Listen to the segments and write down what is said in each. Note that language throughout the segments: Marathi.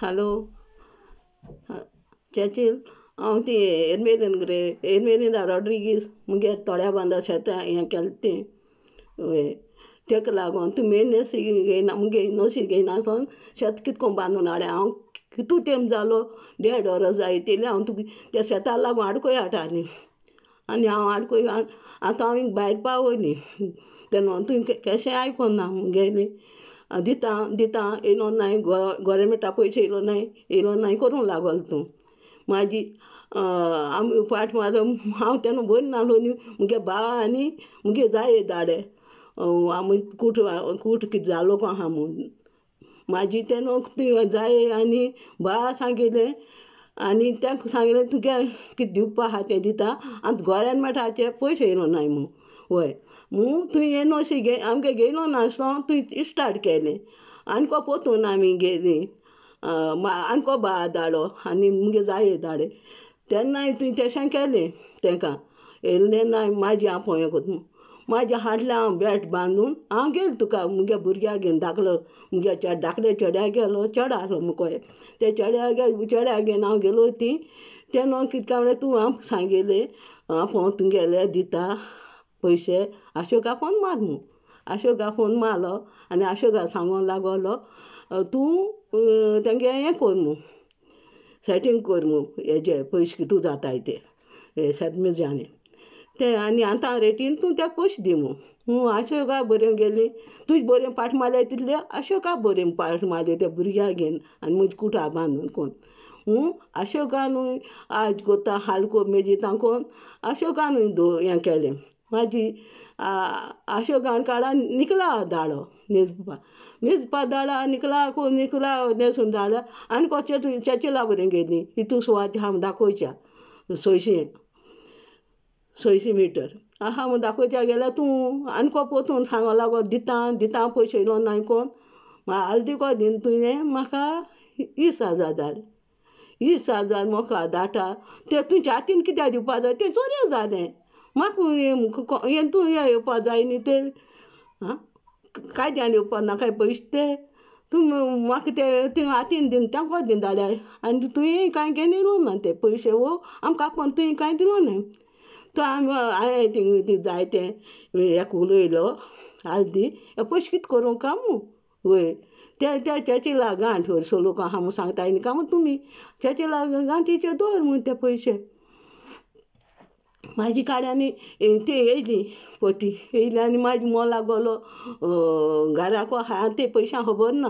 हॅलो चेचील हांव ती एरमेलीन रे एरमेलीन रॉड्रिगीस मुगे थोड्या बांदा शेतां हें केलें तें हय तेका लागोन तूं मेनसी घेयना मुगे घेयना घेयनासतना शेत कितको बांदून हाडलें हांव कितू तेंप जालो देड वरां जायत येयलें हांव तुगे त्या शेता लागून आडकोय हाडटालीं आनी हांव आडकोय आतां हांव भायर पावयलीं तेन्ना तुवें केशें आयकोना मुगेलें दिता दिता येयलो नाय गोरमेंटा पयशे येयलो नाय येयलो नाय करूंक लागोल तूं म्हाजी आमी पाट म्हाजो हांव तेन्ना बरी नासलो न्ही मुगे भाव आनी मुगे जाये दाडे आमी कूट कूट कितें जालो को आहा म्हूण म्हाजी तेन्ना जाये आनी भाव सांगिल्लें आनी तेंक सांगिल्लें तुगे कितें दिवपा आहा तें दिता आनी गोरमेंटाचे पयशे येयलो नाय म्हूण हय मूं तुयें येन अशें घे आमगे गेलो नासलो तुवें स्टार्ट केलें आनीको पोतून आमी गेलीं आनीको बा धाडो आनी मुगे जाये धाडे तेन्नाय तुवें तेशें केलें तेंकां येयलें तेन्ना म्हाजी हांव हें कोत्ता म्हाज्या हाडलें हांव बॅट बांदून हांव गेलें तुका मुगे भुरग्या घेवन धाकलो मुगे चेड धाकले चेड्या गेलो चेडो आहलो मुकोय ते चेड्या गेलो चेड्या घेवन हांव गेलो ती तेन्ना कितलें म्हळ्यार तूं हांव सांगिल्लें हांव पोव तुगेलें दिता पयशे अशोका फोन मार मूं अशोका फोन मारलो आनी अशोका सांगूंक लागलो तूं तेंगे हें कोर मू सेटींग कोर मू हेजे पयशे कितू जाताय ते मिरजांनी ते आनी आतां रेटीन तूं तेका पयशे दी हूं अशोका बरें गेली तुज बरें पाट मारले तितले अशोका बरें पाट मारलें ते भुरग्यां घेवन आनी म्हजी कुटा बांदून हूं अशोकानूय आज कोत्ता हाल को मेजितां कोन अशोकानूय हें केलें माझी आशो गाण काड़ा निकला दाळो मेजपा मेजपा दाळा निकला को निकला नेसून दाड़ा आनी कोचे चेचिला बरें गेली हितू सुवात हा दाखोवच्या सयशीं सयशीं मिटर आहा म्हूण दाखोवच्या गेल्यार तूं आनी को पोतून सांगो लागो दिता दिता पयशे येयलो ना कोण आल्दी को दिन तुवें म्हाका वीस हजार जालें वीस हजार मोखा धाटा तें तुमच्या हातीन कित्याक दिवपा जाय तें चोरया जालें मात तूं మాకు ఎంతో ఏపాది ఆయన ते कायद्यान येवपा ना नाकाय पयशे ते तूं म्हाका ते थिंग हातीन दिना दिन दिताले आनी तुवें कांय घेवन येयलो ना ते पयशे वो आमकां आपोवन तुवें कांय दिलो ना तो आमी हांवें थिंग ती जाय तें एक उलयलो आदी हे पयशे कित करूं काय मू वय ते त्या चेची लागगांठ व्हरसो लोक आहा सांगताय न्ही आनी तुमी चेची लागगांठीचे दवर म्हूण ते पयशे म्हाजी काड्यांनी ते येयली पोती येयली आनी म्हाजी मोला गोलो घाराको आहा ते पयशां खबर ना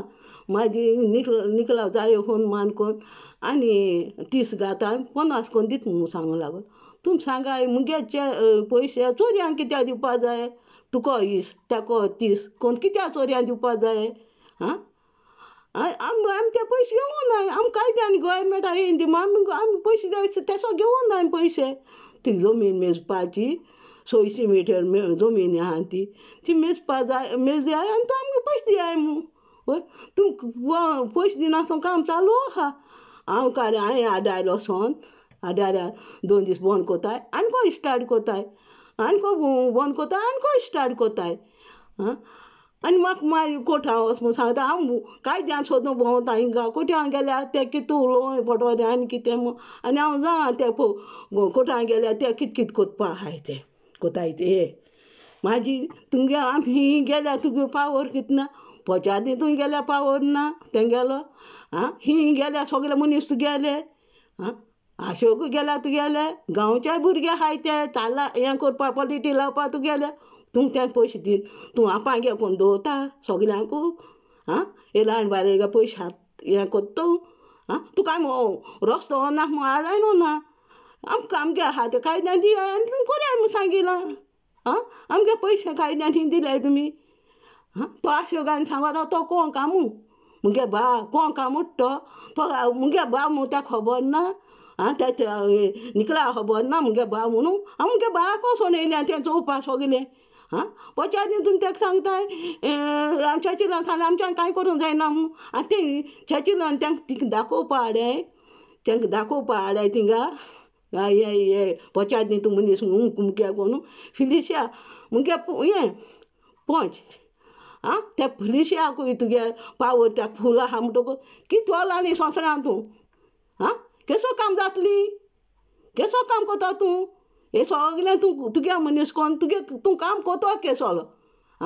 म्हाजी निकला निकलाव जायो कोन मान कोन्न आनी तीस घातान पन्नास कोन दित म्हूण सांगूंक लागलो तुमी सांगाय मुगे चे पयशे चोरयांक कित्या दिवपा जाय तुको वीस तेको तीस कोण कित्या चोरयां दिवपा जाय आं आमी ते पयशे घेवूं नाय आमकां कायद्यान गोवोरमेंटा येयन दिमा आमी आमी पयशे जाय तेसो घेवूं नाय पयशे ती जमीन मेजपाची सयशीं मिटर जमीन आहा ती ती मेजपा जाय मेजया आनी तो आमकां पयशे दियाय मू तुमकां पयशे दिनासतना काम चालू आहा हो हांव काड हांवें आडायलो सोन आडायल्या दोन दीस बंद कोताय आनी को स्टार्ट कोताय आनी को बंद कोताय आनी को स्टार्ट कोताय आं आनी म्हाका कोठा कोर्टा वचून सांगता हांव कांय दिसान सोदूं भोंवता हिंगा कोटी हांव गेल्या ते की उलोवं पोटवारें आनी कितें आनी हांव जाणा ते कोठा गेल्या ते कित कित कोत्पा आहाय ते कोताय ते माझी म्हाजी तुमगे आम्ही ही गेल्या तुगे पावर कित ना पोचादी तुम्ही गेल्या पावर ना ते गेलो आं ही गेल्या सगळे मनीस तुगेले आं आशोकू गेल्या गेले गावच्या भुरगे आहाय ते ताला हें करपा पॉलिटी लावपा गेल्या tung ten po shi di tung a pa ge kon do ta so gi lan ku ha e lan ba le ga po shi hat ya ko to ha tu ka mo ro so na mo a ra no na am kam ge ha de kai nan di an ah, tung ko ra mo sa gi la ha am ge po shi kai nan di le du mi ha to a shi ga chang wa da to ko ka mu mu ge ba ko ka mu to to ga mu ge ba mu ta khobor na an ha? eh, nikla hobo na mu ge am ha, ge ba ko so ne le an हां पचारे तुम तक सांगताय आमच्याची सांगले आमच्या काय करूं जायना मू आ ते चाची लान तक तिक दाखो पाडे तक दाखो पाडे तिंगा आय आय आय पचारे तुम ने सुन कुमक्या कोनु फिलिशिया मुंगे ये पोंच हां ते फिलिशिया को इतुगे पावर तक फुला हम तो को कि तोला ने संसरान तू हां कसो काम जातली कसो काम करता तू हे सगलें तूं तुगे मनीस कोण तुगे तूं काम कोतो के सोलो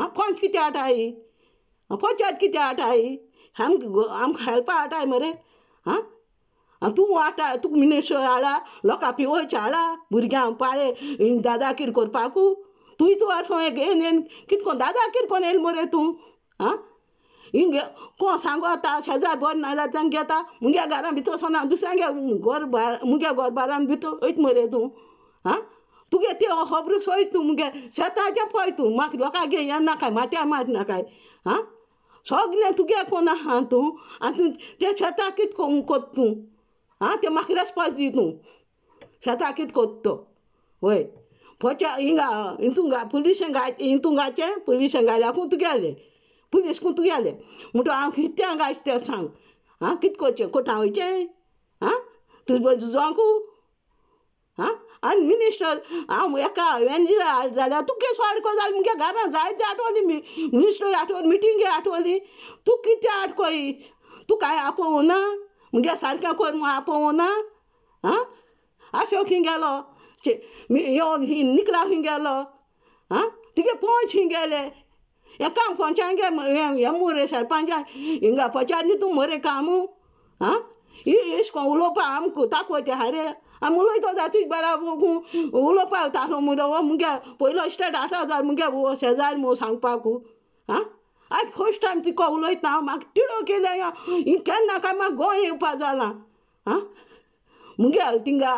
आं कोण कितें हाटाय पंचायत कितें हाटाय आमक आमकां हेल्पा हाटाय मरे आं तूं हाडा तुका मिनिस्टर हाडा लोकां पिवोयचें हाडा भुरग्यांक पाळे दादा किर करपाकू तू तूं अर्फ घेन येन कितको दादा किर कोण येल मरे तूं आं हिंग कोण सांगो आतां शेजार बोर ना जाल्यार तांकां घेता मुगे घरा भितर सोना दुसऱ्यांगे घर मुगे घर बारान भितर वयत मरे तूं आं tuge te o hobru soitu mge chata ja poitu mak loka ge ya nakai mate amat nakai ha sogne tuge kona hantu antu te chata kit ko un tu, ha te makiras pasi tu chata kit kotto oi pocha inga intu nga polisi nga intu nga che polisi nga la kuntu gele polisi kuntu gele muto an kitanga ste sang ha kit ko che kota oi che ha tu bo zanku minister हांव एका हांवें हाड जाल्यार तुका केस आडको जाल्यार मुगे घरां जायते आठवली मिनिस्टर आठवली मिटींगे आठवली तूं कितें आडकोय तू तूं कांय ना मुगे सारकें कर म्हूण आपोवना ना आं आशो खंय गेलो यो निकला खंय गेलो आं तुगे पंच हिंग गेले एका काम गे हे मुरे सरपंचान हिंगा पंचायत न्ही तूं मरे कामू आं ही एश उलोवपा आमक आमकां हा हारे मुलोय तो जातीच उलो उलोवपाक तालो मुगो हो मुगे पयलो स्टेट आठ हजार मो शेजार मु सांगपाक आं आयज फर्स्ट टायम तिका उलोयता हांव म्हाका तिडो केले केन्ना काय म्हाका गोंय येवपा जालां आं मुगे तिंगा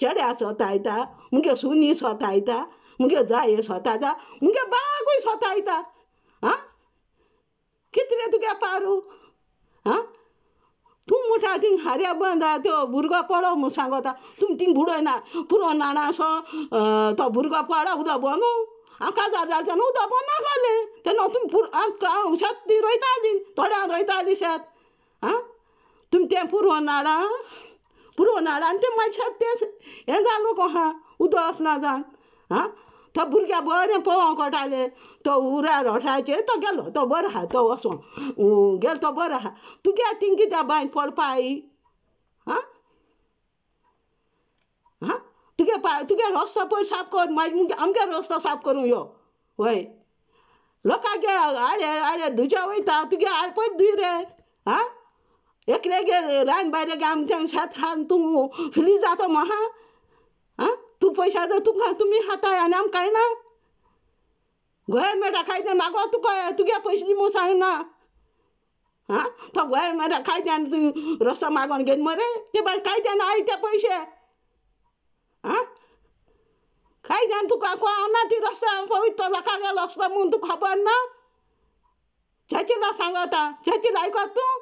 चेड्या सोतायता मुगे सुनी सोतायता मुगे जाये सोतायता मुगे पारू तुम मुठा तिंग हार्या बंदा त्यो भुरगो पडो मु त तुम तिंग भुडो ना पुरो नाणा सो तो भुरगो पडो उदो बनू हांव काजार जालें तेन्ना उदक बंद नासलें तेन्ना तुम पुर हांव शेत ती रोयताली थोड्या रोयताली शेत आं तुमी तो भुरग्या बरें पळोवंक कोटालें तो उरा रोठाचेर तो गेलो तो बरो हा तो वसोन गेल तो बरो आहा तुगे थिंग कित्या बांय पडपा आई तुगे पाय तुगे रस्तो पळय साफ कर मागीर आमगे साफ करूँ यो हय लोकांगे आडे आडे धुज्या वयता तुगे आड पळय धुय रे आं एक गे रान भायले गे आमच्या शेत हान तूं फ्री जाता महा तू पैसा दे तू तुम्ही खाता आनी आमकां कांय ना गोव्हर्मेंटा खायतें मागो तुका तुगे पयशे म्हूण सांगना आं तो गोव्हर्मेंटा आणि तू रस्ता मागोन घेन मरे ते बाय कायद्यान आयते पयशे आं कायद्यान तुका कळना ती रस्ता पवित्र लोकांगे रस्तो म्हूण तुका खबर ना त्याची ला सांगता त्याची लायकत तूं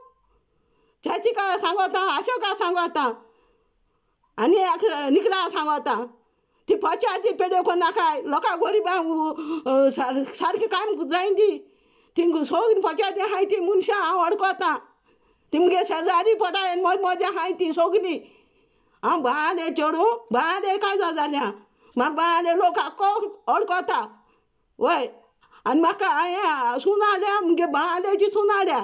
त्याची काय सांगता अशें का सांगता आनी निकला सांगता ती पचाती पेडे कोण नाकाय लोकां गोरिबां सारखी काम जाईन दी तिंग सोगलीं पचाती हाय ती मनशां हांव अडकोतां तिमगे शेजारी पडाय मोज मोजा हाय ती सोगलीं हांव बांदे चेडूं बांदे काय जाल्या म्हाका बांदे लोक को अडकोता वय आनी म्हाका हांयें सुनाड्या मुगे बांदेची सुनाड्या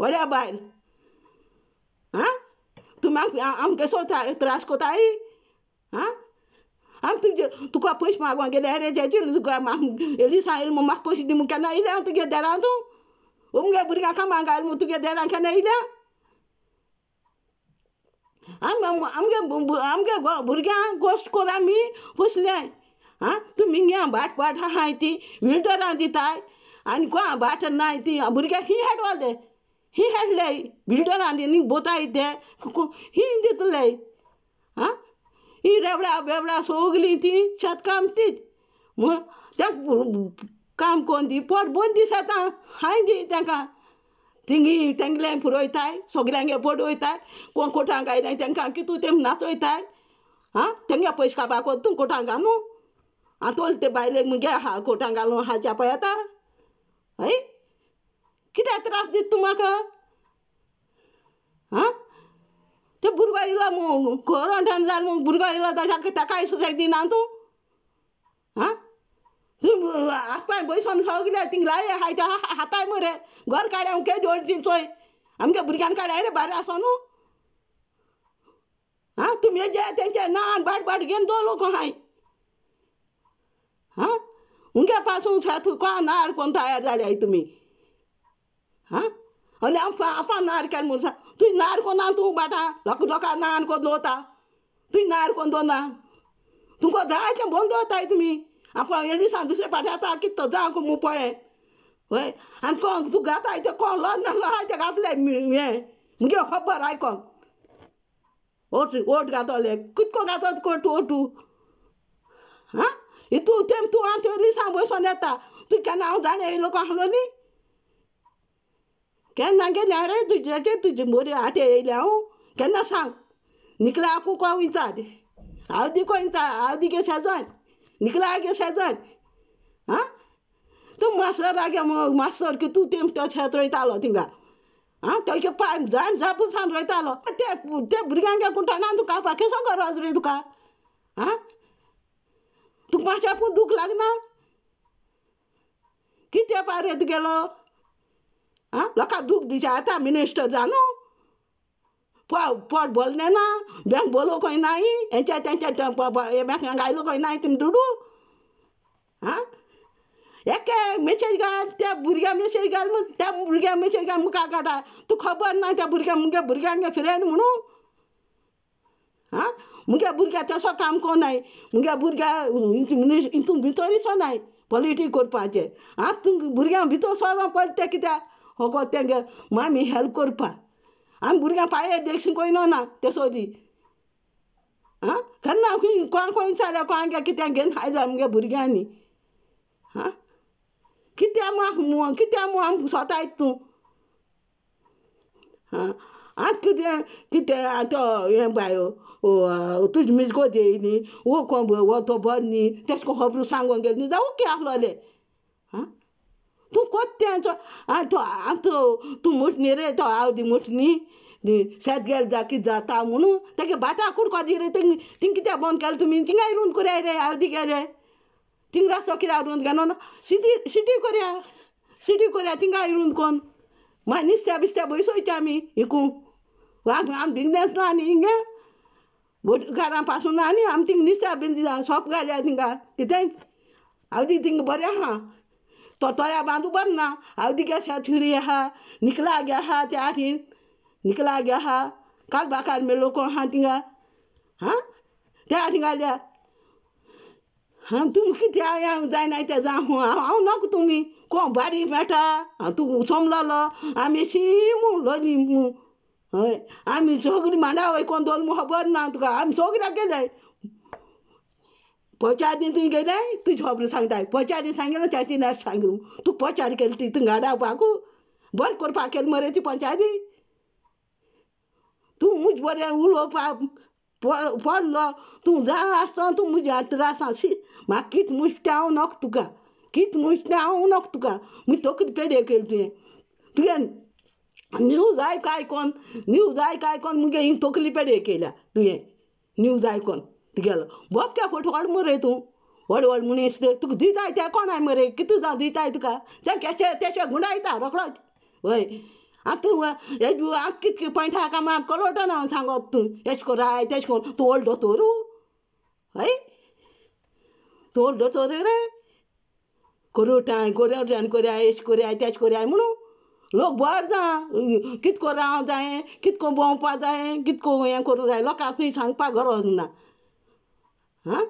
वड्या बायल आं तूं म्हाका आमगे सोता त्रास कोताय Hã? Antes dia, tu kau pun semua orang kedai dia lu kau mah, eli sa ilmu mah pun di mungkin na ila antu kedai ran tu. Um ga buri ka kama ga ilmu tu kedai ran kana ila. Am am am ga am ga go buri ga gost ko ra mi pusle. Ha? Tu mingi am bat ba ha hai ti, wildo ran ti tai. आणि कोण बाटन ना ती भुरग्याक ही हेडवाले ही हेडले बिल्डर आणि बोता येते ही दितले ही रेवडा बेवडा सोगली ती काम तीच त्या काम कोण दी पोट बंद दीस येता हांय दी तेंकां थिंगी तेंगले पुरोयताय सगल्यांगे पोट वयताय कोण कोठां गायनाय तेंकां कितू तेम नाचोयताय आं तेंगे पयशे काबार तूं कोठां घालूं आतोल ते बायले मुगे हा कोटांक घालूं हाच्या पळय येता हय कित्याक त्रास दित तूं म्हाका आं ते बुरगाईला मग कोरंठण जाल मग बुरगाईला त्याच्या त्या काय सुद्धा ना तू हा तू आजपाय बैसन सगळ्या तिंगला हाय त्या हाताय मरे घर काड्या अमके जोड दिसोय आमच्या भुरग्यान काड्या रे बारे असो न्हू हा तुम्ही जे त्यांचे नान बाट बाट घेन दो लोक हाय हा उंगे पासून साथू कोण नार कोण तयार झाले आहे तुम्ही हा आणि आपण नार काय मुरसा तुंय नार कोन्ना तूं बाटा लोक लोकां नान कोन्न दवरता तुंय नार कोन्न दवरना तुमकां जाय तें भोवन दवरताय तुमी आपण हे दिसान दुसरे पाटी आतां कित जावंक मू पळय हय आनी कोण तूं घाताय तें कोण लोन ना लोहाय तें घातलें हें मुगे खबर आयकोन ओट ओट घातोलें कितको घातो कोट ओटू हां हितू तेम तूं आनी ते रिसां बसून येता तुका केन्ना हांव जाणें लोकां न्ही kan nangge nyare tu jaje tu jemur dia ate elau kan nasang nikla aku kwa winta de au di ko inta au di ke sazan nikla ke sazan ha tu masra ra ke masor ke tu tem to chatro ita lo tinga ha to ke pa zan za pu san ro ita lo te pu te brigan ke kunta nan tu ka pa ke so garo azre tu ka ha tu pa cha pu duk lagna kite pare tu ke आं लोकां दूख ata येता मिनिस्टर pọ̀ पोट पोट bẹ́ẹ̀ ना बँक बोलो खंय ẹ̀ńtẹ́ हेंचे तेंचे pọ̀ bọ̀ ẹ̀mẹ́ kànga lóko एके मेसेज घाल त्या भुरग्या मेसेज घाल म्हण त्या भुरग्या मेसेज घाल मुखा काडा तूं खबर ना त्या भुरग्या मुगे भुरग्यांगे फिरेन म्हणू हा मुगे भुरग्या तसो काम कोण नाय मुगे भुरग्या हितून भितर सो नाय पॉलिटी करपाचें आं तूं भुरग्यां भितर सोरो पडटा कित्याक hoko tenge mami helkorpa am burga paye dexin ko inona te sodi ha kanna ku ko ko insa da ko anga kitenge haida mge burga ni ha kitia mo mu kitia mo am so tai tu ha Aku dia kita atau yang bayo, oh tu jadi kau dia ini, uang kau buat waktu bani, tes kau hafal sanggung gel ni, dah okey ahlo le, ha? तँ कत्याउँछ अन्त आँतो तू मुठनी रे तो आवदी मुठनी जा जाकी जाता म्हणू तेगे भाटा कुडकोदी रे तिंग तिंग कित्या बोन केलो तुमी तिंगा येवन करया रे आवदी रे तिंग रासो कितें हाडून घेवन city city Korea city Korea तिंगा येवन कोण मागीर निस्त्या बिस्त्या भंयस वयता आमी हिकू आम आम बिजनेस ना न्ही हिंगे बोट घरां पासून ना न्ही आमी तिंग निस्त्या बीन सॉप घाल्या तिंगा कितें आवदी तिंग बरें तो तोया बांदू बर ना अवधी गेशा थुरी आहा निकला गे आहा त्या आठीन निकला गे आहा काल बाकार मे लोक आहा तिंगा हां त्या आठींगाल्या हां तुम कितें हांव जायना ते त्या हूं हांव नोक तुम्ही को बारी मेटा हांव तूं सोमलोलो आमी शिमू लोली मु हय आमी सगळीं मांडा वय कोण दोन खबर ना तुका आमी सगळ्याक गेले पोचारी थंय गेले तू खबर सांगताय पोचारी सांगिल्लो त्याची नाच सांगू तूं पोचारी केली ती तूं गाडावपाकू बरें करपाक केली मरे ती पंचायती तूं मुज बरें उलोवपाक पडलो तूं जा आसतना तूं म्हज्या त्रास आसी म्हाका कित मुश्टें हांव नोक तुका कित मुश्टें हांव नोक तुका मुगे तकली पेडे केली तुवें तुवें न्यूज आयक आयकोन न्यूज आयक आयकोन मुगे ही तकली पेडे केल्या तुवें न्यूज आयकोन तुगेलो बोत क्या फोट वाड मरे तूं व्हड व्हड मनीस तुका दिताय त्या कोणाय मरे कितू जावं दिताय तुका ते केशे तेशे गुंडायता रोखडोच हय आतां हेजे आतां कितके पॉयंटा कामां कलोटना हांव सांगप तूं एश कोन राय तेश कोन तूं ओल्ड दोतोरू हय तूं ओल्ड दोतोर रे कोरोटाय कोरोटान कोराय एश कोराय तेश कोराय म्हणू लोक बर जा कितको राव जाय कितको भोंवपा जाय कितको हें करूं जाय लोकांक सांगपा गरज ना हां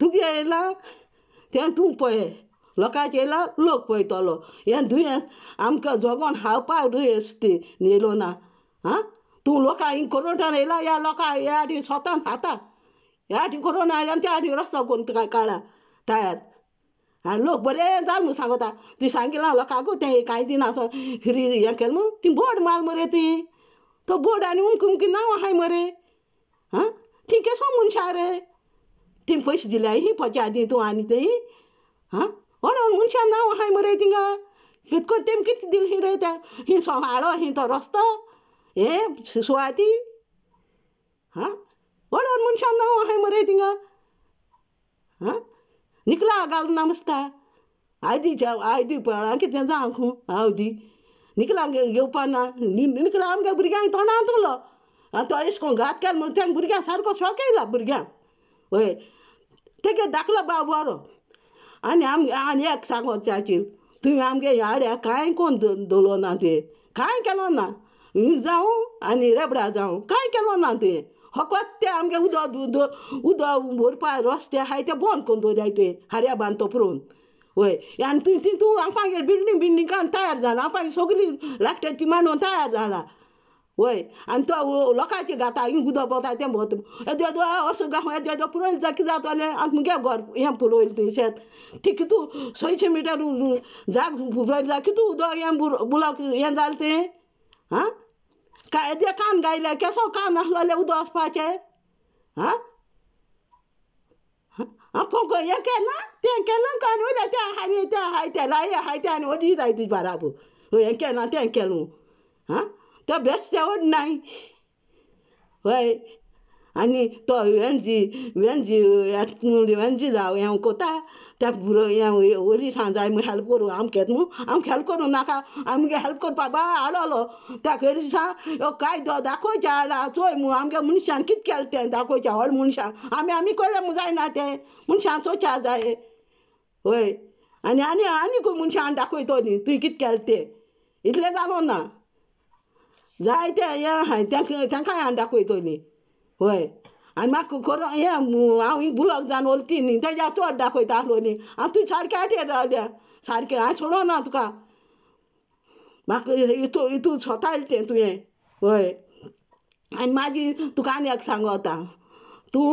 तुगे आयला तें तूं पळय लोकांच येयला लोक पळयतलो हें दुयेंस आमकां जोगोन जगन दुयेंस ती येयलो ना आं तूं लोकां हिंग कोरोटान येयला ह्या या ह्या हाडी स्वतान खाता ह्या कोरोना आयल्यान त्या हाडी रस्तो काडला तयार आनी लोक बरें जाल म्हूण सांगता तुवें सांगिलां लोकांक तें कांय दिना असो फ्री हें म्हूण बोर्ड माल मरे तुवें तो बोर्ड आनी उमकी उमकी नांव मरे आं ती केसो मनशा रे तीन पयशे दिल्या ही पोच्या आदी तूं आनी तें आं मनशा मनशां नांव मरे तिंगा कितको तेम कितें दिलें ही रे त्या ही सोमाळो ही तो रस्तो हे सुवाती हां हळोन मनशां नांव मरे तिंगा हा निकला घालून ना मस्ता आयदीच्या आयदी पळा कितें जावं खू आवदी निकला घेवपा ना निकला आमच्या भुरग्यांक तोंडांत उलो तो अशें करून घात केला म्हणून त्या भुरग्यांक सारको शॉक येयला भुरग्यांक वय तेगे दाखलो बा बरो आनी आम आनी एक सांगो चाची तुमी आमगे याड्या कांय कोण दवरलो ना तुवें कांय केलो ना जावं आनी रेबडा जावं कांय केलो ना तुवें हकत तें आमगे उदक उदक भरपा रस्ते आहाय ते बंद करून दवराय तुवें हाऱ्या बांद तोपरून वय आनी तुवें तितू आमकांगे बिल्डींग बिल्डींगान तयार जाला आमकां सगळीं ती मानोन तयार जाला वय आनी तो लोकांचे घाता हिंग उदक भोंवता तें भोंवत एदेदो असो गांव येदो पुरो कितें जातोलें आतां मुगे घर हें पुरोयल तुवें शेत ती कितू सयशे मिटर जाग फुरोयल जाय कितू उदक हें बुलाक हें जालें तें आं काय येदे कान गायले केसो कान आसलोले उदक वचपाचें आं आं कोंक हें केलां तें केलां कान वयले तें हांवें तें हाय तें लाय हाय तें आनी ओडी जाय तुजी बाराबो हें केलां तें केलूं आं तब्येत नाही वय आणि तो वेणजी वेणजी वेणजी जाव हें कोता त्या पुरो हें सांग सांजाय म्हूण हेल्प आम केत मु आम हेल्प करू नाका आमगे हेल्प करपाक बा आडलो त्या खरी सांग दो दाखोवच्या आडा चोय म्हूण आमगे मनशान कित केलें तें दाखोवच्या व्हड मनशां आमी आमी केलें म्हूण जायना तें मनशां चोवच्या जाय हय आनी आनी आनी को मनशान दाखयतो न्ही तुवें कित केलें तें इतलें जालो ना जाय ते हें तेंक तांकांय हाडून दाखयतलीं हय आनी म्हाका करो हें हांव ही बुलक जावन वलती न्ही तेज्या चड दाखयता आसलोली आतां तूं सारकें आटेर रावल्या सारकें हांव सोडोना तुका म्हाका हितू हितू स्वता तें तुवें हय आनी मागीर तुका आनी एक सांगोता तूं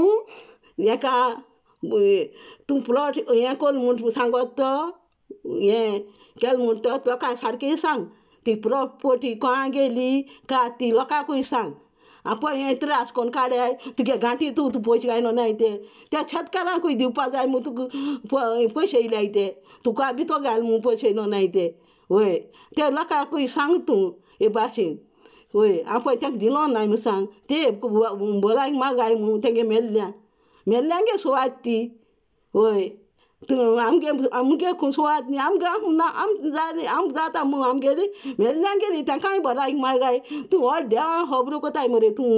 एका तूं प्लॉट हें कोल म्हूण सांगोत तो हें केल म्हूण तो लोकांक सारकें सांग ती पोटी कोणा गेली का ती लोकांकूय सांग आपण हे त्रास कोण काड्याय तुगे गांठी तूं तूं पयशे घायनो नाय ते त्या शेतकारांकूय दिवपा जाय मू तुका पयशे येयल्याय ते तुका बी तो घाल मू पयशे ना नाय ते हय ते लोकांकूय सांग तूं हे भाशेन वय आपय तेंक दिलो नाय म्हूण सांग ते बोलायक मागाय मू तेंगे मेल्ल्या मेल्ल्यांगे सुवात ती हय आमगे आमगे खंयसो वत न्ही आमकां ना आम जाय न्ही आम जाता मुगो आमगेली मेल्ल्यांक गेली तांकांय बराय माय गाय तूं व्हडल्या खबरो कोताय मरे तूं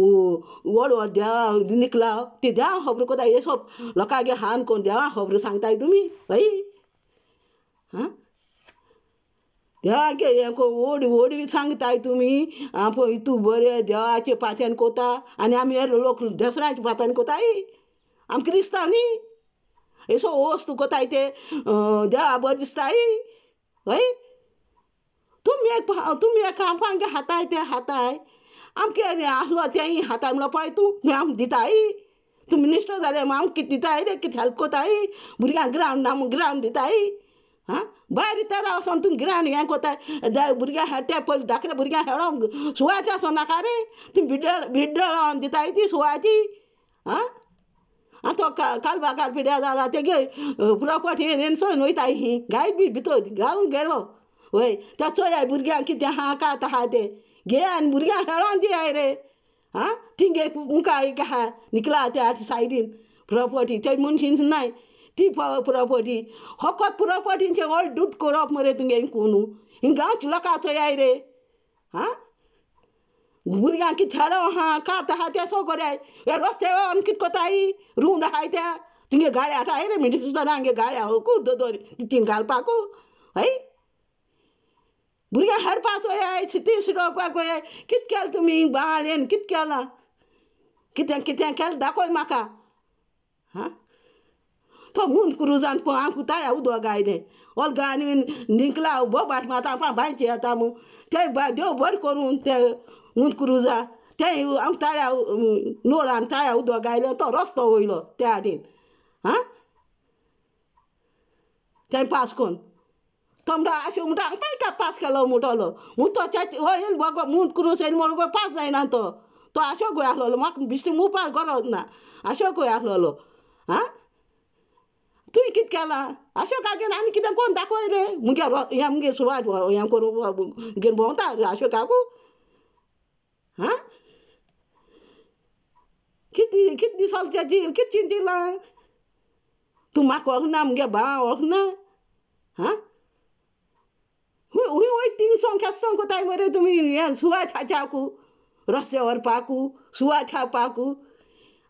व्हड व्हड देवा निकला ती देवा खबरो कोताय हे सोब लोकांगे हान कोण देवा खबरो सांगताय तुमी हय आं देवागे हें ओड बी सांगताय तुमी आं पळय तूं बरें देवाचे पात्यान कोता आनी आमी हे लोक देसरांच्या पात्यान कोताय आमी क्रिस्तांव न्ही eso osso gotaite da abodi stai oi তুমি তুমি কামকে হাতাই তে হাতাই আমকে আসলো तेही हाताय म्हणलो पळय तूं आम दिताय तूं मिनिस्टर झाले आम कित दिताय रे कित हेल्प कोताय भुरग्यांक ग्रावंड आम ग्रावंड दिताय आं भायर दिता तुम तुमी हे हें दे भुरग्यां हेडटे पयलीं धाकल्या भुरग्यांक हेडोंक सुवाच्या रे तुमी भिड्ड भिड्डळ दिताय ती सुवाती आं anto kalba kalbi de ala tege e, pura pati nen so no itai hi gai bi bito galu gelo we ta to ya burga ki de ha ka ta ha de ge an burga ha ron di ai re ha tinge ku muka ai ka ha, nikla ate at side in pura pati te mun chin nai ti pa pura pati hokot pura pati che ol dut korop mare tinge kunu inga chula ka to ya re ha भुरग्यांक कित खेळ आहा कात आहा तें सगळें हे रस्ते आमी कित कोताय रुंद आहाय त्या तुमगे गाळे हाडाय रे म्हणजे सुद्दां आमगे गाळी हाकू दोदोर तितींग घालपाकू हय भुरग्यां हाडपाक वयाय शिती शिडोवपाक पळय कित केलें तुमी येन कित केलां कितें कितें केलें दाखोय म्हाका हां तो हुंद क्रुजान पळय आमकां ताळ्या उदो गायलें ओल गाणी निकला बोबाट माता बांयचे येता मू ते देव बरें करून ते ŋun kuruza tei am tare au um, nora am tare au doga ile to rosto oilo te adin ha tem pas kon তোমরা আসো মুটা তাই কা পাস খেলো মুটলো মু তো চাই ওই বগ মু কুরু সেই মোর গো পাস নাই না তো তো আসো গো আহলো মাক বৃষ্টি মু পাস গর না আসো গো আহলো হ্যাঁ তুই কিত কেলা আসো কাগে আমি কিতাম কোন দেখো রে মুগে ইয়া মুগে সুবাদ ইয়া করু গেন বংতা আসো কাকু किती किती दिसाल जेल किती चिंतीला तू माक ओळखना मुगे बा ओळखना हा हुई हुई वय तीन संख्या संकोताय मरे तुम्ही सुवाय थाच्याकू रस्त्यावर पाकू सुवाय थापाकू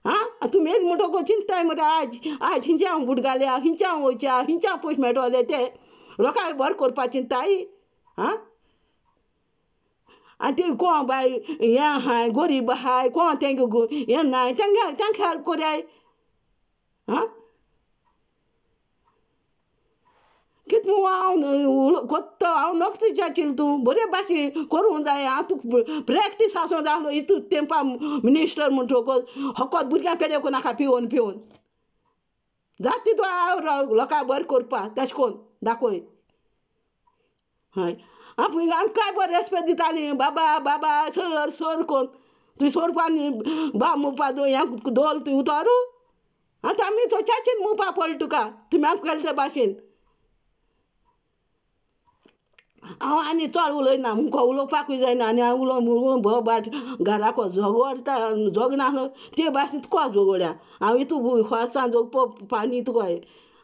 हा तुम्ही मोठो कोचिन चिंताय मरे आज आज हिंच्या बुडगाल्या हिंच्या वयच्या हिंच्या पयशे मेळटले ते लोकांक बरं करपाची ताई हा ate ko ba ya ha gori ba ha ko tengo go ya na tanga tanga ko dai ha kit mu wawn kotta aw nokti jacil tu bode baki korunda ya tu practice aso dahlo itu tempa minister mun um, to ko hokot burgan pede ko naka pion pion dati do aw loka bor korpa tash kon dakoy hay après en cas de respect d'italien baba baba sœur sœur con tu sors pas ni ba mon pas do yank dol tu utaru en tant mi to chachin mon pas pour tout cas tu m'as quel te bachin aw ani tol wulo na mu ko wulo pakwi zai na ni wulo mu wulo bo ba gara ko zogo ta zogo na te ba sit ko zogo ya awi tu bu kho san zogo pa ni tu ko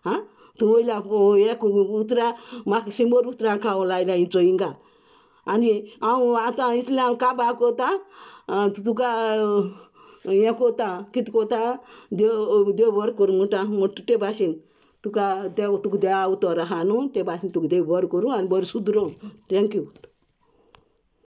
ha थंय उतरां म्हाका शिंबर उतरां खावं लायल्या हिंचो हिंगा आनी हांव आतां इतलें हांव काबार कोता तुका हें कोता कितें कोता देव देव वर करूं म्हणटा म्हणटा ते भाशेन तुका देव तुका देवा उतर आहा न्हू ते भाशेन तुका देव बरें करूं आनी बरें सुदरो थँक्यू